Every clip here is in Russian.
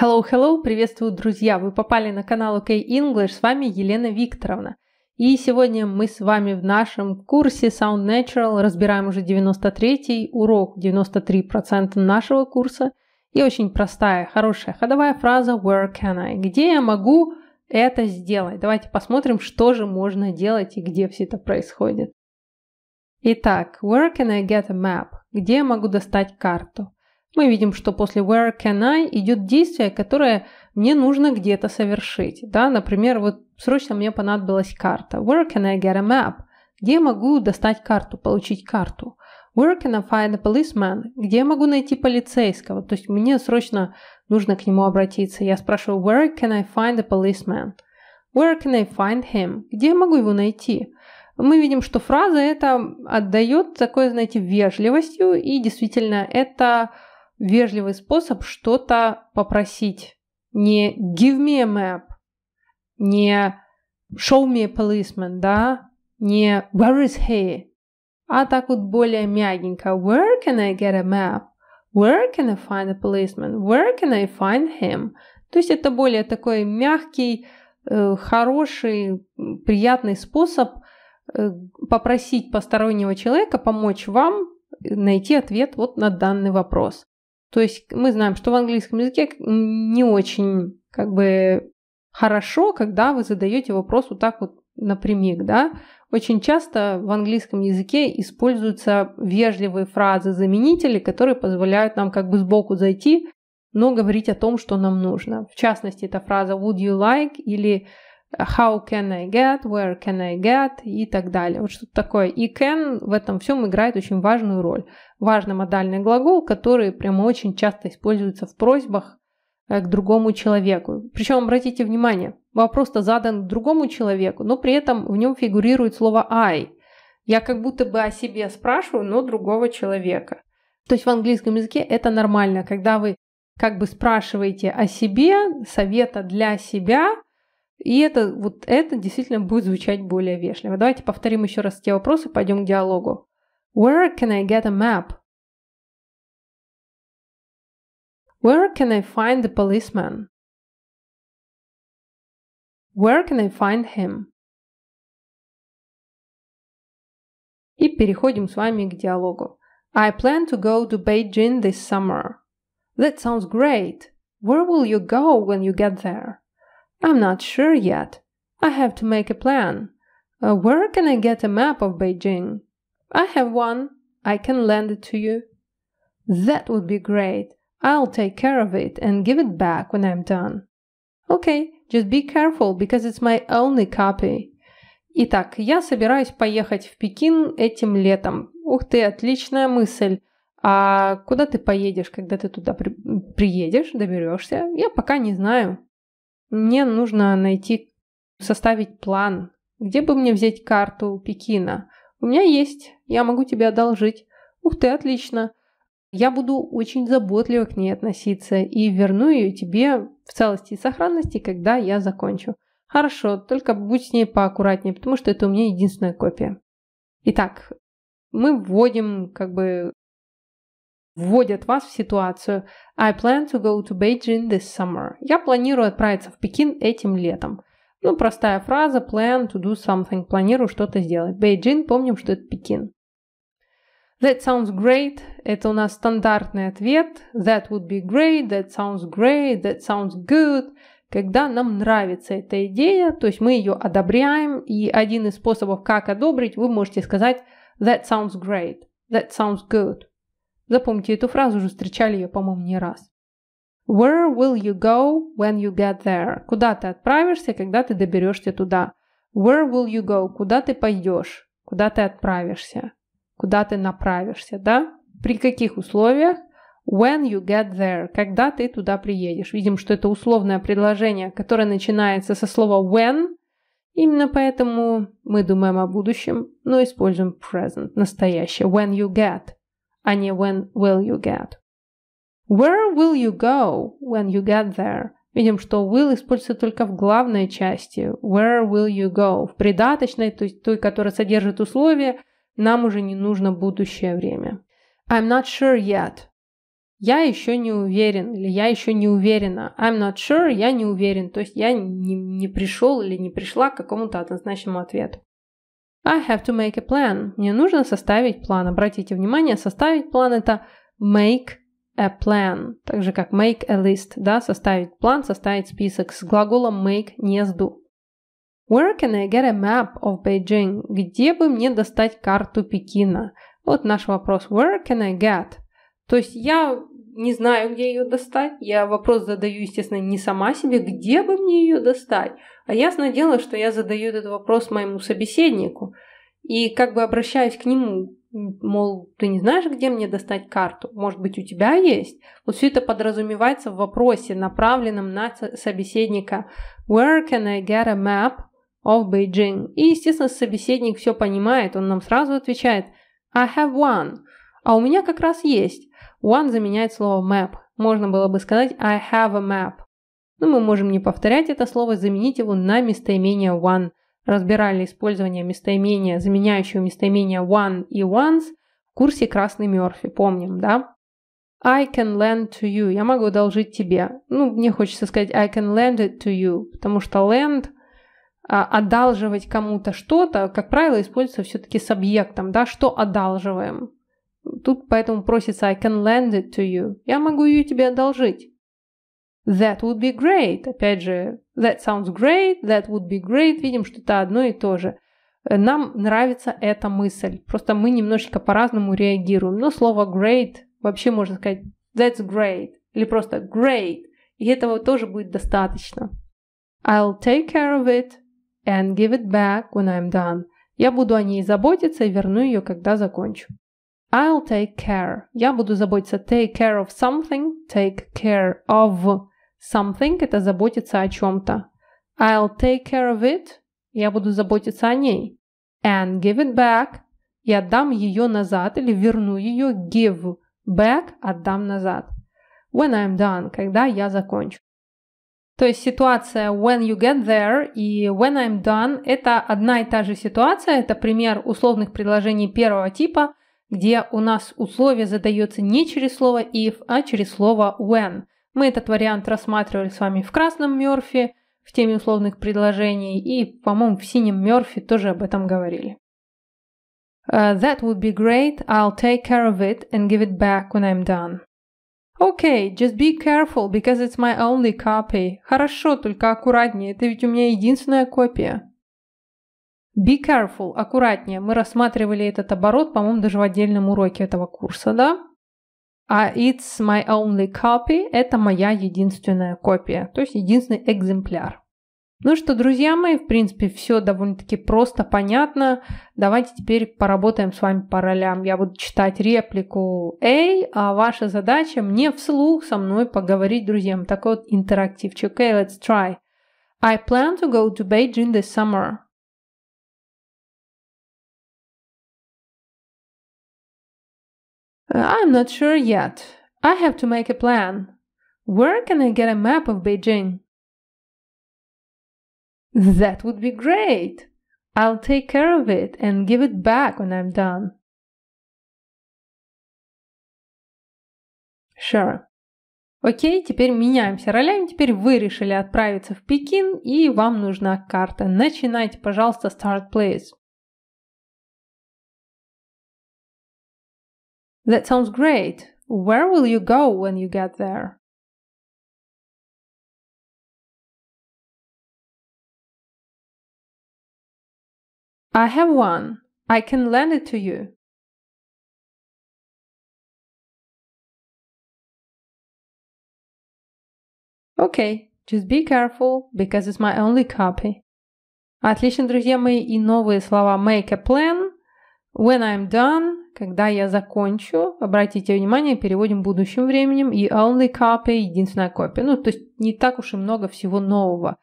Hello, hello, приветствую, друзья! Вы попали на канал OK English, с вами Елена Викторовна. И сегодня мы с вами в нашем курсе Sound Natural разбираем уже 93-й урок, 93% нашего курса. И очень простая, хорошая ходовая фраза «Where can I?» «Где я могу это сделать?» Давайте посмотрим, что же можно делать и где все это происходит. Итак, «Where can I get a map?» «Где я могу достать карту?» Мы видим, что после where can I идет действие, которое мне нужно где-то совершить. Да? Например, вот срочно мне понадобилась карта. Where can I get a map? Где я могу достать карту, получить карту? Where can I find a policeman? Где я могу найти полицейского? То есть мне срочно нужно к нему обратиться. Я спрашиваю, where can I find a policeman? Where can I find him? Где я могу его найти? Мы видим, что фраза это отдает такое, знаете, вежливостью, и действительно это вежливый способ что-то попросить. Не give me a map, не show me a policeman, да, не where is he, а так вот более мягенько. Where can I get a map? Where can I find a policeman? Where can I find him? То есть это более такой мягкий, э, хороший, приятный способ э, попросить постороннего человека помочь вам найти ответ вот на данный вопрос. То есть мы знаем, что в английском языке не очень как бы хорошо, когда вы задаете вопрос вот так вот напрямик, да. Очень часто в английском языке используются вежливые фразы-заменители, которые позволяют нам как бы сбоку зайти, но говорить о том, что нам нужно. В частности, это фраза would you like или how can I get, where can I get и так далее. Вот что-то такое. И can в этом всем играет очень важную роль важный модальный глагол, который прямо очень часто используется в просьбах э, к другому человеку. Причем, обратите внимание, вопрос-то задан другому человеку, но при этом в нем фигурирует слово «I». Я как будто бы о себе спрашиваю, но другого человека. То есть в английском языке это нормально, когда вы как бы спрашиваете о себе, совета для себя, и это вот это действительно будет звучать более вежливо. Давайте повторим еще раз те вопросы, пойдем к диалогу. Where can I get a map? Where can I find the policeman? Where can I find him? И переходим с вами к диалогу. I plan to go to Beijing this summer. That sounds great. Where will you go when you get there? I'm not sure yet. I have to make a plan. Uh, where can I get a map of Beijing? I have one. I can lend it to you. That would be great. I'll take care of it and give it back when I'm done. Okay, just be careful because it's my only copy. Итак, я собираюсь поехать в Пекин этим летом. Ух ты, отличная мысль. А куда ты поедешь, когда ты туда при... приедешь, доберешься? Я пока не знаю. Мне нужно найти, составить план. Где бы мне взять карту Пекина? У меня есть, я могу тебе одолжить. Ух ты, отлично. Я буду очень заботливо к ней относиться и верну ее тебе в целости и сохранности, когда я закончу. Хорошо, только будь с ней поаккуратнее, потому что это у меня единственная копия. Итак, мы вводим, как бы, вводят вас в ситуацию I plan to go to Beijing this summer. Я планирую отправиться в Пекин этим летом. Ну, простая фраза plan to do something, планирую что-то сделать. Бейджин, помним, что это Пекин. That sounds great – это у нас стандартный ответ. That would be great, that sounds great, that sounds good. Когда нам нравится эта идея, то есть мы ее одобряем, и один из способов, как одобрить, вы можете сказать that sounds great, that sounds good. Запомните эту фразу, уже встречали ее, по-моему, не раз. Where will you go when you get there? Куда ты отправишься, когда ты доберешься туда? Where will you go? Куда ты пойдешь? Куда ты отправишься? Куда ты направишься, да? При каких условиях? When you get there. Когда ты туда приедешь. Видим, что это условное предложение, которое начинается со слова when. Именно поэтому мы думаем о будущем, но используем present, настоящее. When you get, а не when will you get. Where will you go when you get there? Видим, что will используется только в главной части. Where will you go? В придаточной, то есть той, которая содержит условия, нам уже не нужно будущее время. I'm not sure yet. Я еще не уверен или я еще не уверена. I'm not sure, я не уверен. То есть я не, не пришел или не пришла к какому-то однозначному ответу. I have to make a plan. Мне нужно составить план. Обратите внимание, составить план это make a plan, так же как make a list, да, составить план, составить список с глаголом make не жду. Where can I get a map of Beijing? Где бы мне достать карту Пекина? Вот наш вопрос. Where can I get? То есть я не знаю, где ее достать. Я вопрос задаю, естественно, не сама себе, где бы мне ее достать. А ясно дело, что я задаю этот вопрос моему собеседнику и как бы обращаюсь к нему, мол, ты не знаешь, где мне достать карту, может быть, у тебя есть? Вот все это подразумевается в вопросе, направленном на собеседника «Where can I get a map of Beijing?» И, естественно, собеседник все понимает, он нам сразу отвечает «I have one», а у меня как раз есть. One заменяет слово map. Можно было бы сказать I have a map. Но мы можем не повторять это слово, заменить его на местоимение one разбирали использование местоимения, заменяющего местоимение one и ones в курсе «Красный Мёрфи», помним, да? I can lend to you. Я могу одолжить тебе. Ну, мне хочется сказать I can lend it to you, потому что lend а, одалживать кому-то что-то, как правило, используется все-таки с объектом, да, что одалживаем. Тут поэтому просится I can lend it to you. Я могу ее тебе одолжить. That would be great. Опять же, that sounds great, that would be great. Видим, что это одно и то же. Э, нам нравится эта мысль. Просто мы немножечко по-разному реагируем. Но слово great вообще можно сказать that's great или просто great. И этого тоже будет достаточно. I'll take care of it and give it back when I'm done. Я буду о ней заботиться и верну ее, когда закончу. I'll take care. Я буду заботиться. Take care of something. Take care of Something – это заботиться о чем-то. I'll take care of it – я буду заботиться о ней. And give it back – я дам ее назад или верну ее. Give back – отдам назад. When I'm done – когда я закончу. То есть ситуация when you get there и when I'm done – это одна и та же ситуация. Это пример условных предложений первого типа, где у нас условие задается не через слово if, а через слово when – мы этот вариант рассматривали с вами в красном Мёрфи, в теме условных предложений, и, по-моему, в синем Мёрфи тоже об этом говорили. Uh, that would be great, I'll take care of it and give it back when I'm done. Okay, just be careful, because it's my only copy. Хорошо, только аккуратнее, это ведь у меня единственная копия. Be careful, аккуратнее. Мы рассматривали этот оборот, по-моему, даже в отдельном уроке этого курса, да? А it's my only copy – это моя единственная копия, то есть единственный экземпляр. Ну что, друзья мои, в принципе, все довольно-таки просто, понятно. Давайте теперь поработаем с вами по ролям. Я буду читать реплику A, а ваша задача мне вслух со мной поговорить, друзьям. Такой вот интерактивчик. Okay, let's try. I plan to go to Beijing this summer. Uh, I'm not sure yet. I have to make a plan. Where can I get a map of Beijing? That would be great. I'll take care of it and give it back when I'm done. Sure. Окей, теперь меняемся ролями. Теперь вы решили отправиться в Пекин, и вам нужна карта. Начинайте, пожалуйста, start place. That sounds great. Where will you go when you get there? I have one. I can lend it to you. Okay, just be careful, because it's my only copy. Отлично, друзья мои, и новые слова make a plan, when I'm done, Когда я закончу, обратите внимание, переводим будущим временем и only copy – единственная копия. Ну, то есть не так уж и много всего нового.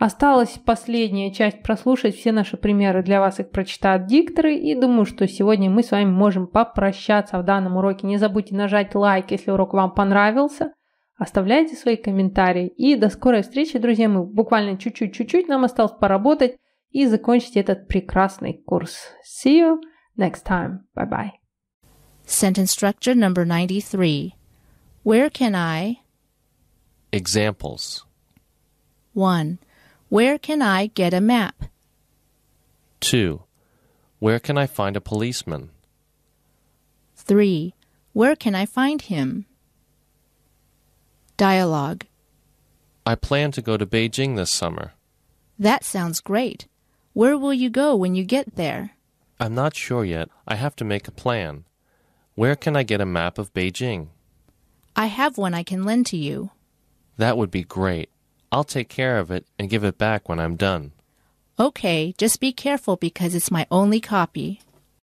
Осталась последняя часть прослушать все наши примеры. Для вас их прочитают дикторы. И думаю, что сегодня мы с вами можем попрощаться в данном уроке. Не забудьте нажать лайк, если урок вам понравился. Оставляйте свои комментарии. И до скорой встречи, друзья. Мы буквально чуть-чуть-чуть нам осталось поработать и закончить этот прекрасный курс. See you! next time. Bye bye. Sentence structure number 93. Where can I? Examples 1. Where can I get a map? 2. Where can I find a policeman? 3. Where can I find him? Dialogue I plan to go to Beijing this summer. That sounds great. Where will you go when you get there? I'm not sure yet. I have to make a plan. Where can I get a map of Beijing? I have one I can lend to you. That would be great. I'll take care of it and give it back when I'm done. Okay, just be careful because it's my only copy.